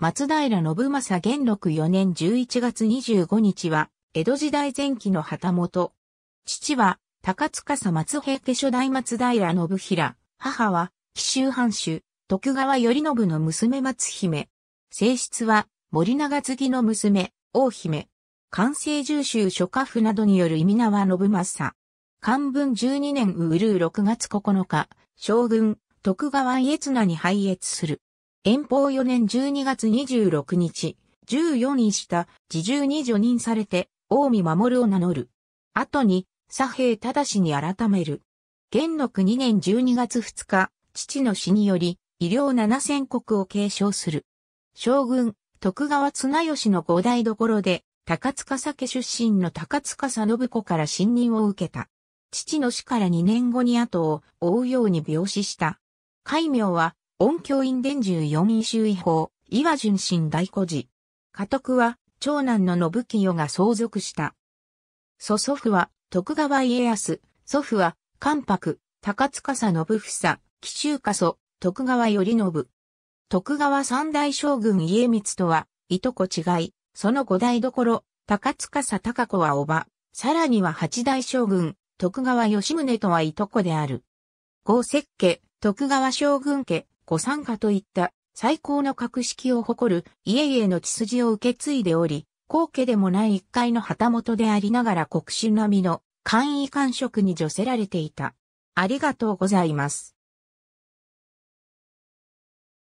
松平信正元禄4年11月25日は、江戸時代前期の旗本。父は、高塚さ松平家初代松平信平。母は、紀州藩主、徳川頼信の娘松姫。正室は、森長継の娘、王姫。関西重州諸家府などによる意味名は信正。漢文12年ウールー6月9日、将軍、徳川家綱に拝謁する。遠方4年12月26日、14位下、自重に除任されて、大見守を名乗る。後に、左平正に改める。元禄2年12月2日、父の死により、医療七千国を継承する。将軍、徳川綱吉の五代どころで、高塚酒出身の高塚佐信子から信任を受けた。父の死から2年後に後を追うように病死した。改名は、音響院伝授四位周囲法、岩純真大孤児。家督は、長男の信清が相続した。祖祖父は、徳川家康、祖父は、関白、高塚信房、紀州家祖、徳川頼信。徳川三大将軍家光とは、いとこ違い、その五代どころ、高塚佐高子はお母、さらには八代将軍、徳川吉宗とはいとこである。豪雪家、徳川将軍家、御参加といった最高の格式を誇る家々の血筋を受け継いでおり、皇家でもない一階の旗本でありながら国主並みの簡易官職に助せられていた。ありがとうございます。